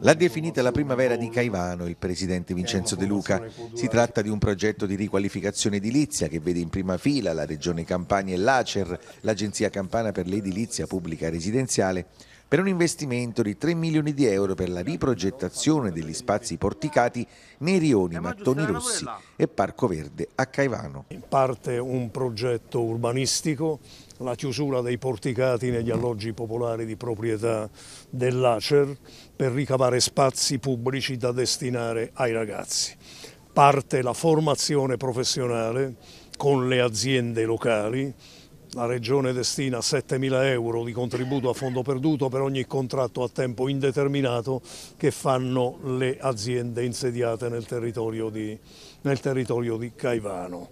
L'ha definita la primavera di Caivano il presidente Vincenzo De Luca. Si tratta di un progetto di riqualificazione edilizia che vede in prima fila la Regione Campania e l'ACER, l'Agenzia Campana per l'Edilizia Pubblica Residenziale, per un investimento di 3 milioni di euro per la riprogettazione degli spazi porticati nei rioni Mattoni Rossi e Parco Verde a Caivano. In parte un progetto urbanistico la chiusura dei porticati negli alloggi popolari di proprietà dell'Acer per ricavare spazi pubblici da destinare ai ragazzi. Parte la formazione professionale con le aziende locali, la Regione destina 7.000 euro di contributo a fondo perduto per ogni contratto a tempo indeterminato che fanno le aziende insediate nel territorio di, nel territorio di Caivano.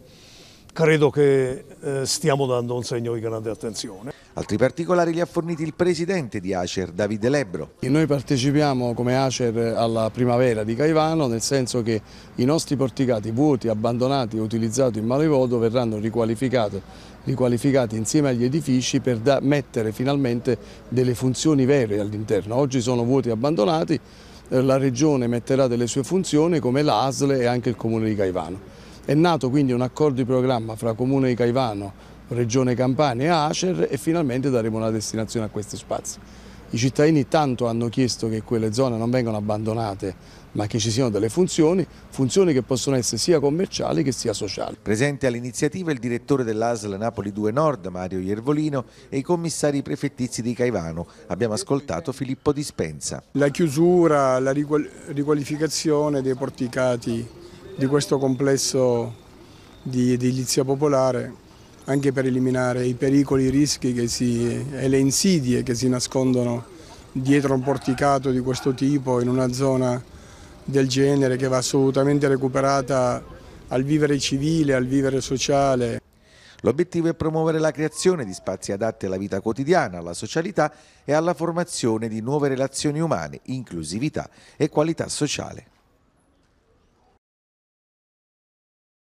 Credo che eh, stiamo dando un segno di grande attenzione. Altri particolari li ha forniti il presidente di Acer, Davide Lebro. E noi partecipiamo come Acer alla primavera di Caivano, nel senso che i nostri porticati vuoti, abbandonati e utilizzati in malevoto verranno riqualificati, riqualificati insieme agli edifici per da, mettere finalmente delle funzioni vere all'interno. Oggi sono vuoti abbandonati, eh, la Regione metterà delle sue funzioni come l'ASL e anche il Comune di Caivano. È nato quindi un accordo di programma fra Comune di Caivano, Regione Campania e Acer e finalmente daremo una destinazione a questi spazi. I cittadini tanto hanno chiesto che quelle zone non vengano abbandonate ma che ci siano delle funzioni, funzioni che possono essere sia commerciali che sia sociali. Presente all'iniziativa il direttore dell'ASL Napoli 2 Nord, Mario Iervolino, e i commissari prefettizi di Caivano. Abbiamo ascoltato Filippo Dispensa. La chiusura, la riqualificazione dei porticati di questo complesso di edilizia popolare anche per eliminare i pericoli, i rischi si, e le insidie che si nascondono dietro un porticato di questo tipo in una zona del genere che va assolutamente recuperata al vivere civile, al vivere sociale. L'obiettivo è promuovere la creazione di spazi adatti alla vita quotidiana, alla socialità e alla formazione di nuove relazioni umane, inclusività e qualità sociale.